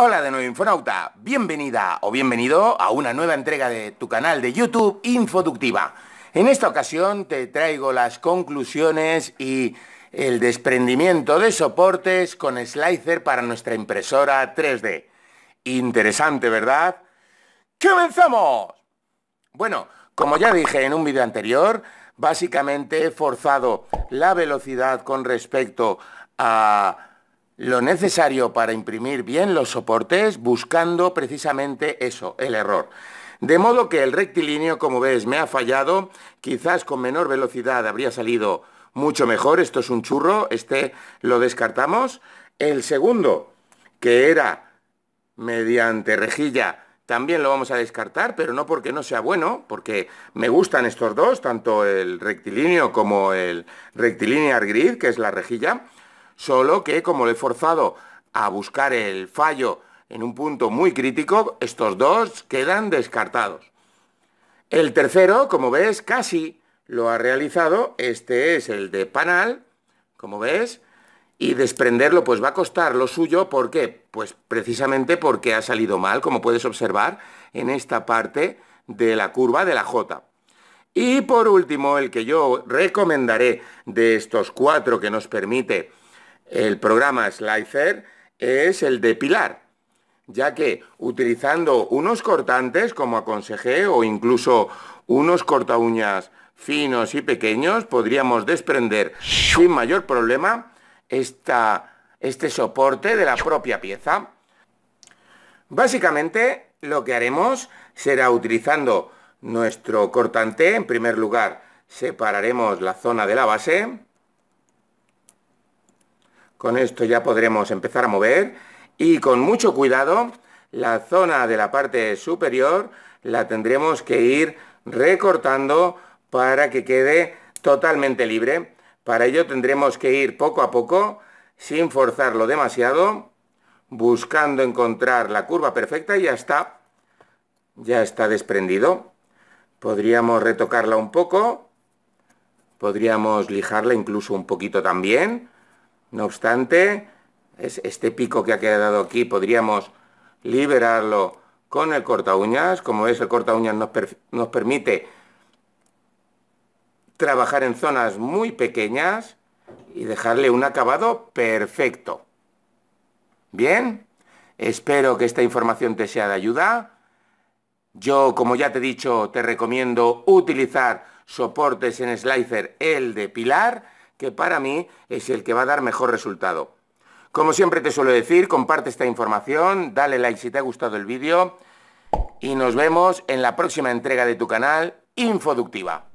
Hola de nuevo Infonauta, bienvenida o bienvenido a una nueva entrega de tu canal de YouTube Infoductiva. En esta ocasión te traigo las conclusiones y el desprendimiento de soportes con slicer para nuestra impresora 3D. Interesante, ¿verdad? ¡Comenzamos! Bueno, como ya dije en un vídeo anterior, básicamente he forzado la velocidad con respecto a lo necesario para imprimir bien los soportes buscando precisamente eso, el error. De modo que el rectilíneo, como ves, me ha fallado, quizás con menor velocidad habría salido mucho mejor, esto es un churro, este lo descartamos. El segundo, que era mediante rejilla, también lo vamos a descartar, pero no porque no sea bueno, porque me gustan estos dos, tanto el rectilíneo como el rectilinear grid, que es la rejilla. Solo que como lo he forzado a buscar el fallo en un punto muy crítico, estos dos quedan descartados. El tercero, como ves, casi lo ha realizado. Este es el de panal, como ves. Y desprenderlo pues va a costar lo suyo. ¿Por qué? Pues precisamente porque ha salido mal, como puedes observar en esta parte de la curva de la J. Y por último, el que yo recomendaré de estos cuatro que nos permite el programa Slicer es el de pilar, ya que utilizando unos cortantes, como aconsejé, o incluso unos corta finos y pequeños, podríamos desprender sin mayor problema este soporte de la propia pieza. Básicamente lo que haremos será utilizando nuestro cortante, en primer lugar separaremos la zona de la base, con esto ya podremos empezar a mover y con mucho cuidado la zona de la parte superior la tendremos que ir recortando para que quede totalmente libre. Para ello tendremos que ir poco a poco, sin forzarlo demasiado, buscando encontrar la curva perfecta y ya está, ya está desprendido. Podríamos retocarla un poco, podríamos lijarla incluso un poquito también, no obstante, este pico que ha quedado aquí podríamos liberarlo con el corta uñas. Como ves el corta uñas nos, nos permite trabajar en zonas muy pequeñas y dejarle un acabado perfecto. Bien, espero que esta información te sea de ayuda. Yo, como ya te he dicho, te recomiendo utilizar soportes en Slicer el de Pilar que para mí es el que va a dar mejor resultado. Como siempre te suelo decir, comparte esta información, dale like si te ha gustado el vídeo y nos vemos en la próxima entrega de tu canal Infoductiva.